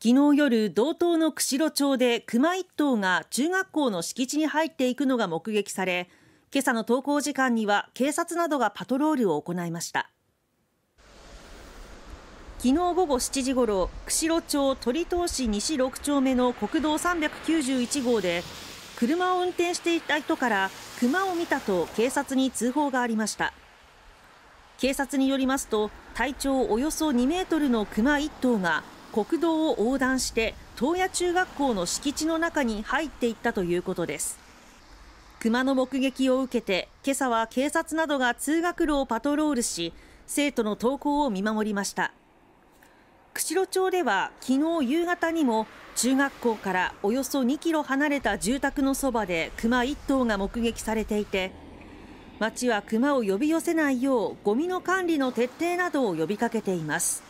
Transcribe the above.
昨日夜道東の釧路町で熊一頭が中学校の敷地に入っていくのが目撃され今朝の登校時間には警察などがパトロールを行いました昨日午後7時ごろ釧路町鳥東市西6丁目の国道391号で車を運転していた人から熊を見たと警察に通報がありました警察によりますと体長およそ2メートルの熊1頭が国道を横断して東野中学校の敷地の中に入っていったということです熊の目撃を受けて今朝は警察などが通学路をパトロールし生徒の登校を見守りました釧路町では昨日夕方にも中学校からおよそ2キロ離れた住宅のそばで熊1頭が目撃されていて町は熊を呼び寄せないようゴミの管理の徹底などを呼びかけています